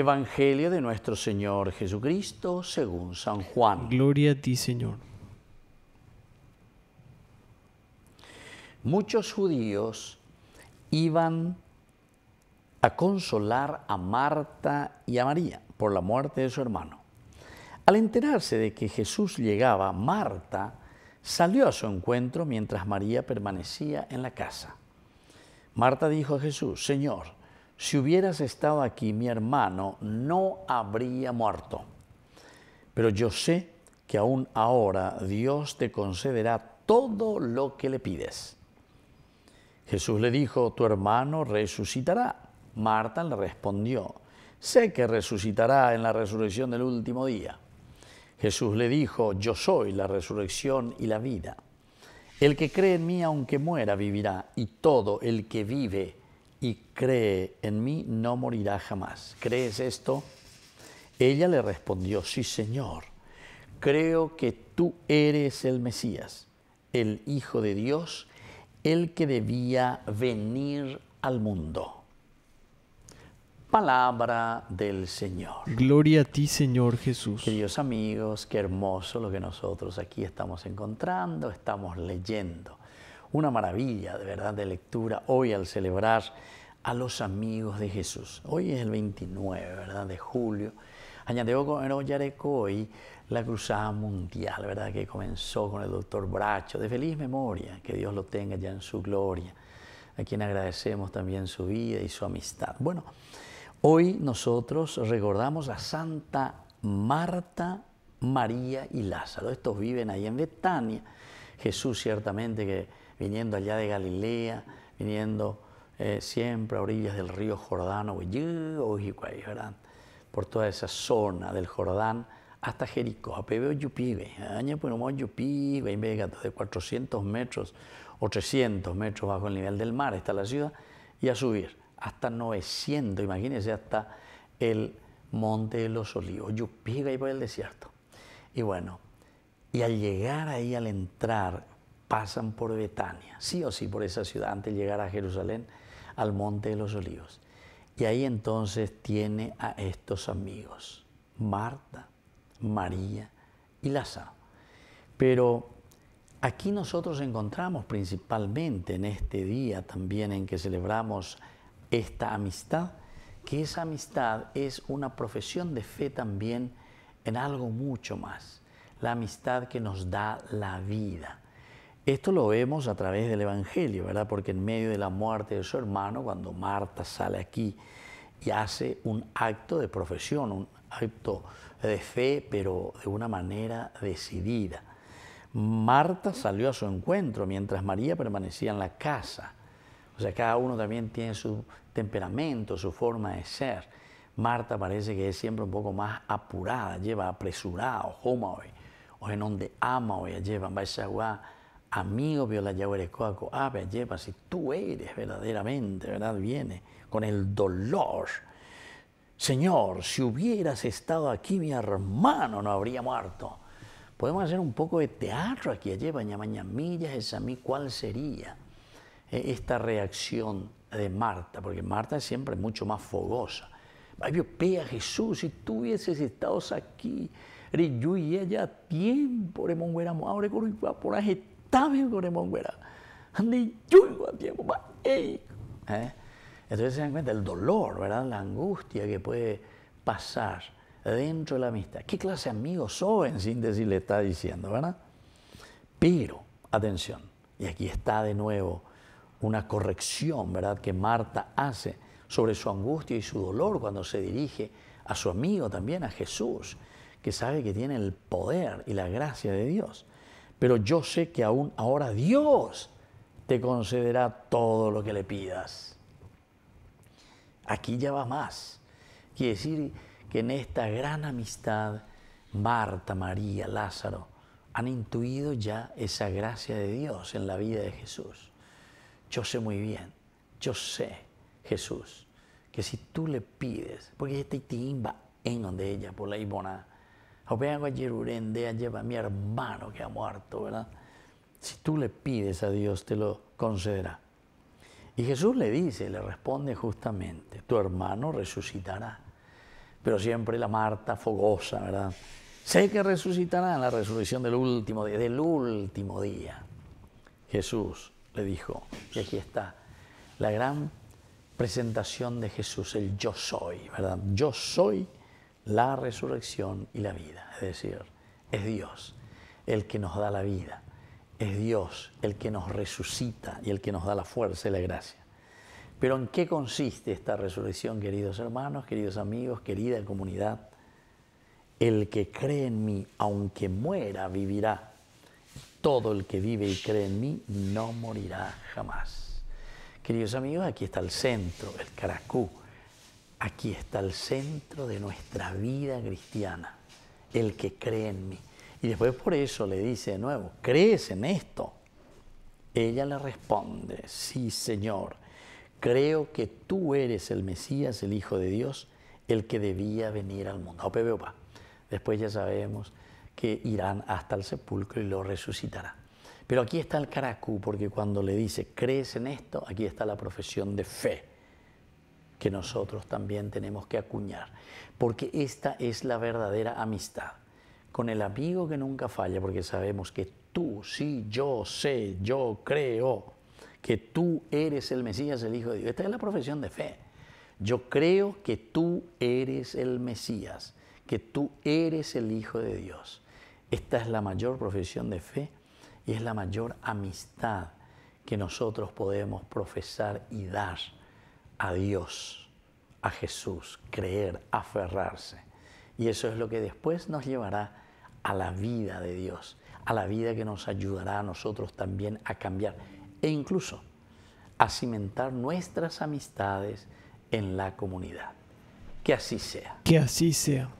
Evangelio de nuestro Señor Jesucristo según San Juan. Gloria a ti, Señor. Muchos judíos iban a consolar a Marta y a María por la muerte de su hermano. Al enterarse de que Jesús llegaba, Marta salió a su encuentro mientras María permanecía en la casa. Marta dijo a Jesús, Señor, si hubieras estado aquí, mi hermano no habría muerto. Pero yo sé que aún ahora Dios te concederá todo lo que le pides. Jesús le dijo, tu hermano resucitará. Marta le respondió, sé que resucitará en la resurrección del último día. Jesús le dijo, yo soy la resurrección y la vida. El que cree en mí, aunque muera, vivirá, y todo el que vive, y cree en mí, no morirá jamás. ¿Crees esto? Ella le respondió, sí Señor, creo que tú eres el Mesías, el Hijo de Dios, el que debía venir al mundo. Palabra del Señor. Gloria a ti, Señor Jesús. Queridos amigos, qué hermoso lo que nosotros aquí estamos encontrando, estamos leyendo una maravilla de verdad de lectura hoy al celebrar a los amigos de Jesús. Hoy es el 29 ¿verdad? de julio. en Yareco y la Cruzada Mundial, ¿verdad? que comenzó con el doctor Bracho, de feliz memoria, que Dios lo tenga ya en su gloria, a quien agradecemos también su vida y su amistad. Bueno, hoy nosotros recordamos a Santa Marta, María y Lázaro. Estos viven ahí en Betania. Jesús ciertamente que viniendo allá de Galilea, viniendo eh, siempre a orillas del río Jordán, por toda esa zona del Jordán hasta Jericó, a Pebeo Yupibe, Yupibe, de 400 metros o 300 metros bajo el nivel del mar está la ciudad, y a subir hasta 900, imagínense, hasta el Monte de los Olivos, Yupibe, ahí por el desierto. Y bueno, y al llegar ahí, al entrar pasan por Betania, sí o sí por esa ciudad antes de llegar a Jerusalén, al Monte de los Olivos. Y ahí entonces tiene a estos amigos, Marta, María y Lázaro. Pero aquí nosotros encontramos principalmente en este día también en que celebramos esta amistad, que esa amistad es una profesión de fe también en algo mucho más, la amistad que nos da la vida esto lo vemos a través del Evangelio, ¿verdad? Porque en medio de la muerte de su hermano, cuando Marta sale aquí y hace un acto de profesión, un acto de fe, pero de una manera decidida. Marta salió a su encuentro mientras María permanecía en la casa. O sea, cada uno también tiene su temperamento, su forma de ser. Marta parece que es siempre un poco más apurada, lleva apresurado, hoy o en donde ama hoy, lleva, va a Amigo Viola Yahuerecoaco, Ave ah, lleva, si tú eres verdaderamente, ¿verdad? Viene con el dolor. Señor, si hubieras estado aquí, mi hermano no habría muerto. Podemos hacer un poco de teatro aquí, lleva millas, es a mí cuál sería eh, esta reacción de Marta, porque Marta es siempre mucho más fogosa. Yo pea Jesús, si tú hubieses estado aquí, yo y ella a tiempo, ahora por ¿eh? Entonces se dan cuenta el dolor, ¿verdad? La angustia que puede pasar dentro de la amistad. ¿Qué clase de amigos soy? En síntesis le está diciendo, ¿verdad? Pero, atención, y aquí está de nuevo una corrección, ¿verdad?, que Marta hace sobre su angustia y su dolor cuando se dirige a su amigo también, a Jesús, que sabe que tiene el poder y la gracia de Dios pero yo sé que aún ahora Dios te concederá todo lo que le pidas. Aquí ya va más. Quiere decir que en esta gran amistad, Marta, María, Lázaro, han intuido ya esa gracia de Dios en la vida de Jesús. Yo sé muy bien, yo sé, Jesús, que si tú le pides, porque este timba en donde ella, por la ibona, lleva a mi hermano que ha muerto, ¿verdad? Si tú le pides a Dios, te lo concederá. Y Jesús le dice, le responde justamente, tu hermano resucitará. Pero siempre la Marta fogosa, ¿verdad? Sé que resucitará en la resurrección del último día, del último día. Jesús le dijo, y aquí está la gran presentación de Jesús, el yo soy, ¿verdad? Yo soy la resurrección y la vida. Es decir, es Dios el que nos da la vida, es Dios el que nos resucita y el que nos da la fuerza y la gracia. Pero ¿en qué consiste esta resurrección, queridos hermanos, queridos amigos, querida comunidad? El que cree en mí, aunque muera, vivirá. Todo el que vive y cree en mí no morirá jamás. Queridos amigos, aquí está el centro, el caracú aquí está el centro de nuestra vida cristiana, el que cree en mí. Y después por eso le dice de nuevo, ¿crees en esto? Ella le responde, sí Señor, creo que tú eres el Mesías, el Hijo de Dios, el que debía venir al mundo. Después ya sabemos que irán hasta el sepulcro y lo resucitarán. Pero aquí está el caracú, porque cuando le dice, ¿crees en esto? Aquí está la profesión de fe que nosotros también tenemos que acuñar, porque esta es la verdadera amistad, con el amigo que nunca falla, porque sabemos que tú, sí, yo sé, yo creo que tú eres el Mesías, el Hijo de Dios. Esta es la profesión de fe. Yo creo que tú eres el Mesías, que tú eres el Hijo de Dios. Esta es la mayor profesión de fe y es la mayor amistad que nosotros podemos profesar y dar a Dios, a Jesús, creer, aferrarse. Y eso es lo que después nos llevará a la vida de Dios, a la vida que nos ayudará a nosotros también a cambiar e incluso a cimentar nuestras amistades en la comunidad. Que así sea. Que así sea.